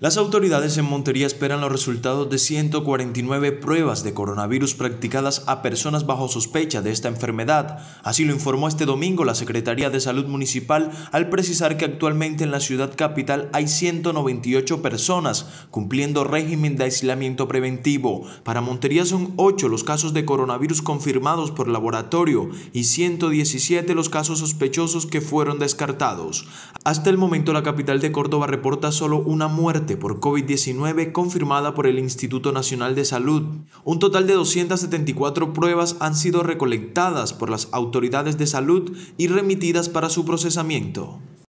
Las autoridades en Montería esperan los resultados de 149 pruebas de coronavirus practicadas a personas bajo sospecha de esta enfermedad. Así lo informó este domingo la Secretaría de Salud Municipal al precisar que actualmente en la ciudad capital hay 198 personas cumpliendo régimen de aislamiento preventivo. Para Montería son 8 los casos de coronavirus confirmados por laboratorio y 117 los casos sospechosos que fueron descartados. Hasta el momento la capital de Córdoba reporta solo una muerte por COVID-19 confirmada por el Instituto Nacional de Salud. Un total de 274 pruebas han sido recolectadas por las autoridades de salud y remitidas para su procesamiento.